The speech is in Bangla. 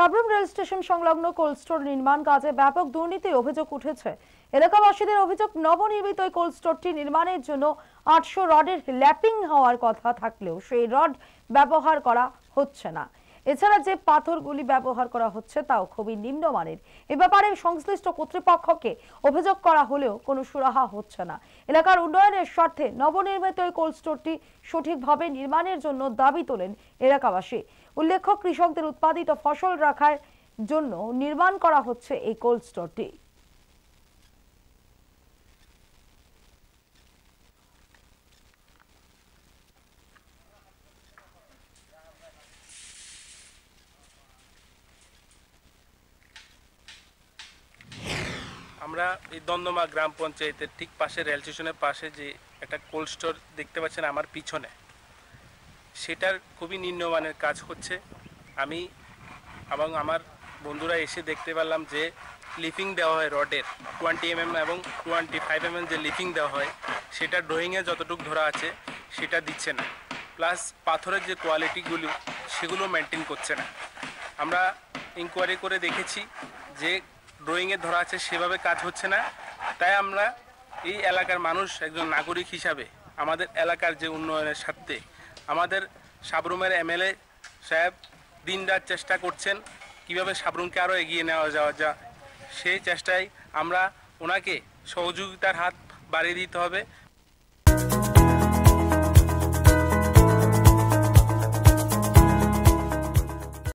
সাবরুম রেল স্টেশন সংলগ্ন কোল্ড স্টোর নির্মাণ কাজে ব্যাপক দুর্নীতির অভিযোগ উঠেছে এলাকাবাসীদের অভিযোগ নবনির্মিত এই কোল্ড স্টোরটি নির্মাণের জন্য আটশো রডের ল্যাপিং হওয়ার কথা থাকলেও সেই রড ব্যবহার করা হচ্ছে না এছাড়া যে পাথরগুলি ব্যবহার করা হচ্ছে তাও খুবই নিম্নমানের এ ব্যাপারে সংশ্লিষ্ট কর্তৃপক্ষকে অভিযোগ করা হলেও কোনো সুরাহা হচ্ছে না এলাকার উন্নয়নের স্বার্থে নবনির্মিত এই কোল্ড স্টোরটি সঠিকভাবে নির্মাণের জন্য দাবি তোলেন এলাকাবাসী উল্লেখ্য কৃষকদের উৎপাদিত ফসল রাখার জন্য নির্মাণ করা হচ্ছে এই কোল্ড স্টোরটি আমরা এই দন্দমা গ্রাম পঞ্চায়েতের ঠিক পাশে রেল স্টেশনের পাশে যে একটা কোল্ড স্টোর দেখতে পাচ্ছেন আমার পিছনে সেটার খুবই নিম্নমানের কাজ হচ্ছে আমি এবং আমার বন্ধুরা এসে দেখতে পারলাম যে লিফিং দেওয়া হয় রডের টোয়েন্টি এম mm এবং টোয়েন্টি ফাইভ এমএম যে লিফিং দেওয়া হয় সেটা ড্রয়িংয়ে যতটুকু ধরা আছে সেটা দিচ্ছে না প্লাস পাথরের যে কোয়ালিটিগুলো সেগুলো মেনটেন করছে না আমরা ইনকোয়ারি করে দেখেছি যে ড্রয়িংয়ে ধরা আছে সেভাবে কাজ হচ্ছে না তাই আমরা এই এলাকার মানুষ একজন নাগরিক হিসাবে আমাদের এলাকার যে উন্নয়নের স্বার্থে আমাদের সাবরুমের এমএলএ সাহেব দিনরাত চেষ্টা করছেন কিভাবে সাবরুমকে আরও এগিয়ে নেওয়া যাওয়া যা সেই চেষ্টায় আমরা ওনাকে সহযোগিতার হাত বাড়িয়ে দিতে হবে